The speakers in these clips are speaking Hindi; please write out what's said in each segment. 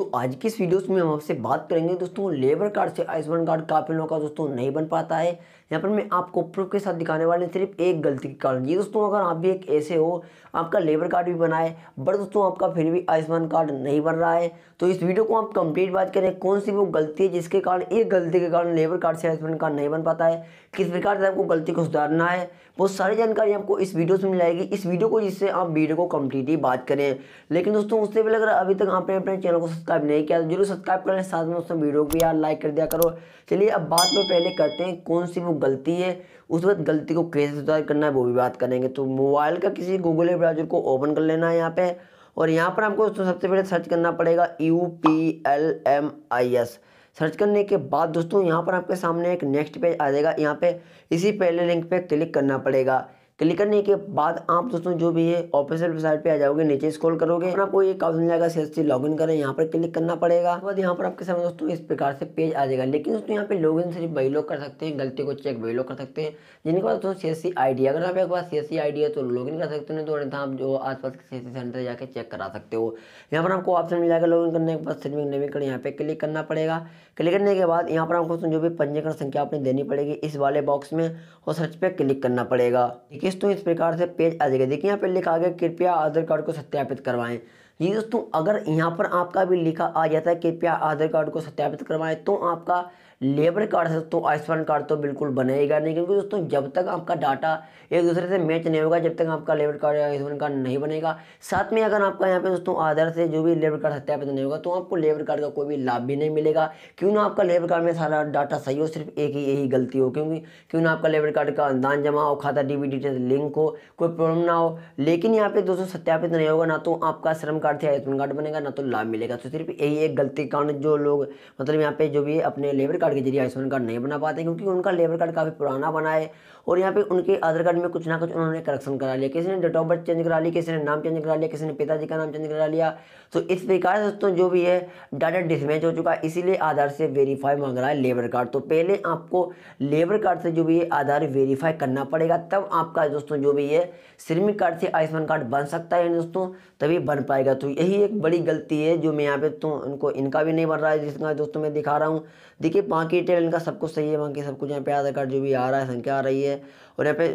तो आज की इस वीडियोस में हम आपसे बात करेंगे दोस्तों लेबर कार्ड से आयुष्मान कार्ड काफ़ी लोगों का दोस्तों नहीं बन पाता है यहाँ पर मैं आपको प्रूफ के साथ दिखाने वाले हैं सिर्फ एक गलती के कारण ये दोस्तों अगर आप भी एक ऐसे हो आपका लेबर कार्ड भी बनाए बट दोस्तों आपका फिर भी आयुष्मान कार्ड नहीं बन रहा है तो इस वीडियो को आप कंप्लीट बात करें कौन सी वो गलती है जिसके कारण एक गलती के कारण लेबर कार्ड से आयुष्मान कार्ड नहीं बन पाता है किस प्रकार से आपको गलती को सुधारना है वो सारी जानकारी आपको इस वीडियो से मिल जाएगी इस वीडियो को जिससे आप वीडियो को कम्प्लीटली बात करें लेकिन दोस्तों उससे पहले अगर अभी तक आपने अपने चैनल को सब्सक्राइब नहीं किया तो जरूर सब्सक्राइब करें साथ में उसमें वीडियो को यार लाइक कर दिया करो चलिए अब बात में पहले करते हैं कौन सी वो गलती है उस वक्त गलती को कैसे सुधार करना है वो भी बात करेंगे तो मोबाइल का किसी गूगल ब्राउजर को ओपन कर लेना है यहाँ पर और यहाँ पर आपको सबसे पहले सर्च करना पड़ेगा U P L M I S search करने के बाद दोस्तों यहाँ पर आपके सामने एक नेक्स्ट पेज आ जाएगा यहाँ पे इसी पहले लिंक पे क्लिक करना पड़ेगा क्लिक करने के बाद आप दोस्तों जो भी है ऑफिशियल वेबसाइट पे आ जाओगे नीचे स्क्रॉल करोगे आपको ये ऑप्शन जाएगा सी लॉग इन करें यहाँ पर क्लिक करना पड़ेगा बाद यहाँ पर आपके सामने दोस्तों इस प्रकार से पेज आ जाएगा लेकिन दोस्तों यहाँ पे लॉग इन सिर्फ वही लोग कर सकते हैं गलती को चेक वही लोग कर सकते हैं जिनके पास दोस्तों सी एस डी अगर आप एक बार सी एस डी है तो इन कर सकते हो तो, तो आप जो आस पास के सी सेंटर जाकर चेक करा सकते हो यहाँ पर आपको ऑप्शन मिल जाएगा लॉग इन करने के बाद सिर्फ नवीकरण यहाँ पे क्लिक करना पड़ेगा क्लिक करने के बाद यहाँ पर आपको जो भी पंजीकरण संख्या आपने देनी पड़ेगी इस वाले बॉक्स में और सर्च पर क्लिक करना पड़ेगा ठीक है इस तो इस प्रकार से पेज आ जाएगा देखिए यहाँ पे लिखा गया कृपया आधार कार्ड को सत्यापित करवाएं ये दोस्तों अगर यहाँ पर आपका भी लिखा आ जाता है कृपया आधार कार्ड को सत्यापित करवाएं तो आपका लेबर कार्ड से दोस्तों आयुष्मान कार्ड तो बिल्कुल बनेगा नहीं क्योंकि दोस्तों जब तक आपका डाटा एक दूसरे से मैच नहीं होगा जब तक आपका लेबर कार्ड या आयुष्मान कार्ड नहीं बनेगा साथ में अगर आपका यहाँ पे दोस्तों आधार से जो भी लेबर कार्ड सत्यापित नहीं होगा तो आपको लेबर कार्ड का कोई भी लाभ भी नहीं मिलेगा क्यों ना आपका लेबर कार्ड में सारा डाटा सही हो सिर्फ एक ही यही गलती हो क्योंकि क्यों ना आपका लेबर कार्ड का अनुदान जमा हो खाता डी डिटेल लिंक हो कोई प्रॉब्लम ना हो लेकिन यहाँ पे दोस्तों सत्यापित नहीं होगा ना तो आपका श्रम कार्ड से आयुष्मान कार्ड बनेगा ना तो लाभ मिलेगा तो सिर्फ यही एक गलती कारण जो लोग मतलब यहाँ पे जो भी अपने लेबर कार्ड कार्ड के जरिए आयुष्मान कार्ड नहीं बना पाते क्योंकि उनका लेबर कार्ड काफ़ी पुराना बना है और यहाँ पे उनके आधार कार्ड में कुछ ना कुछ उन्होंने करेक्शन करा लिया किसी ने डेट ऑफ बर्थ चेंज करा लिया किसी ने नाम चेंज करा लिया किसी ने पिताजी का नाम चेंज करा लिया तो इस प्रकार से दोस्तों जो भी है डाटा डिसमैच हो चुका है इसीलिए आधार से वेरीफाई मांग रहा है लेबर कार्ड तो पहले आपको लेबर कार्ड से जो भी है आधार वेरीफाई करना पड़ेगा तब आपका दोस्तों जो भी है श्रमिक कार्ड से आयुष्मान कार्ड बन सकता है दोस्तों तभी बन पाएगा तो यही एक बड़ी गलती है जो मैं यहाँ पे तो उनको इनका भी नहीं बन रहा है जिसका दोस्तों मैं दिखा रहा हूँ देखिए बाकी डिटेल इनका सब कुछ सही है बाकी सब कुछ यहाँ पे आधार कार्ड जो भी आ रहा है संख्या आ रही है और यहाँ पे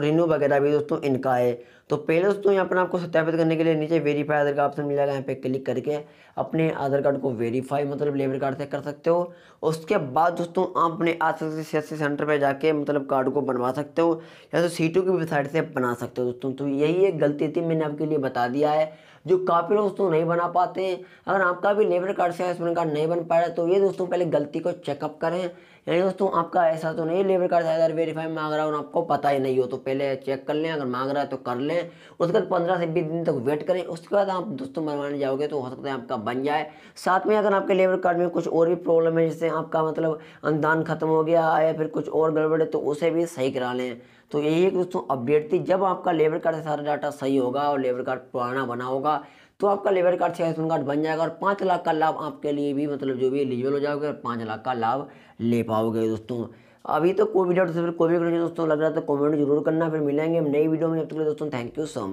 रिन्यू वगैरह भी दोस्तों इनका है तो पहले दोस्तों यहाँ पर आपको सत्यापित करने के लिए नीचे वेरीफाई आधार का ऑप्शन मिल जाएगा यहाँ पे क्लिक करके अपने आधार कार्ड को वेरीफाई मतलब लेबर कार्ड से कर सकते हो उसके बाद दोस्तों आप अपने आधार से सेंटर पर जाके मतलब कार्ड को बनवा सकते हो या तो सीटों की वेबसाइट से बना सकते हो दोस्तों तो यही एक गलती थी मैंने आपके लिए बता दिया है जो काफ़ी लोग दोस्तों नहीं बना पाते हैं अगर आपका भी लेबर कार्ड से आयुष्मान कार्ड नहीं बन पा रहा तो ये दोस्तों पहले गलती को चेकअप करें यानी दोस्तों आपका ऐसा तो नहीं लेबर कार्ड से आधार वेरीफाई मांग रहा हूँ आपको पता ही नहीं हो तो पहले चेक कर लें अगर मांग रहा है तो कर लें उसके बाद पंद्रह से बीस दिन तक वेट करें उसके बाद आप दोस्तों मरवाने जाओगे तो हो सकता है आपका बन जाए साथ में अगर आपके लेबर कार्ड में कुछ और भी प्रॉब्लम है जैसे आपका मतलब अनुदान खत्म हो गया या फिर कुछ और गड़बड़ है तो उसे भी सही करा लें तो यही एक दोस्तों अपडेट थी जब आपका लेबर कार्ड से सारा डाटा सही होगा और लेबर कार्ड पुराना बना होगा तो आपका लेबर कार्ड से आयुष्मान कार्ड बन जाएगा और पाँच लाख का लाभ आपके लिए भी मतलब जो भी एलिजिबल हो जाओगे और पाँच लाख का लाभ ले पाओगे दोस्तों अभी तो कोई वीडियो तो कोई भी दोस्तों लग रहा है कॉमेंट जरूर करना फिर मिलेंगे हम नई वीडियो में जब तक दोस्तों थैंक यू सो मच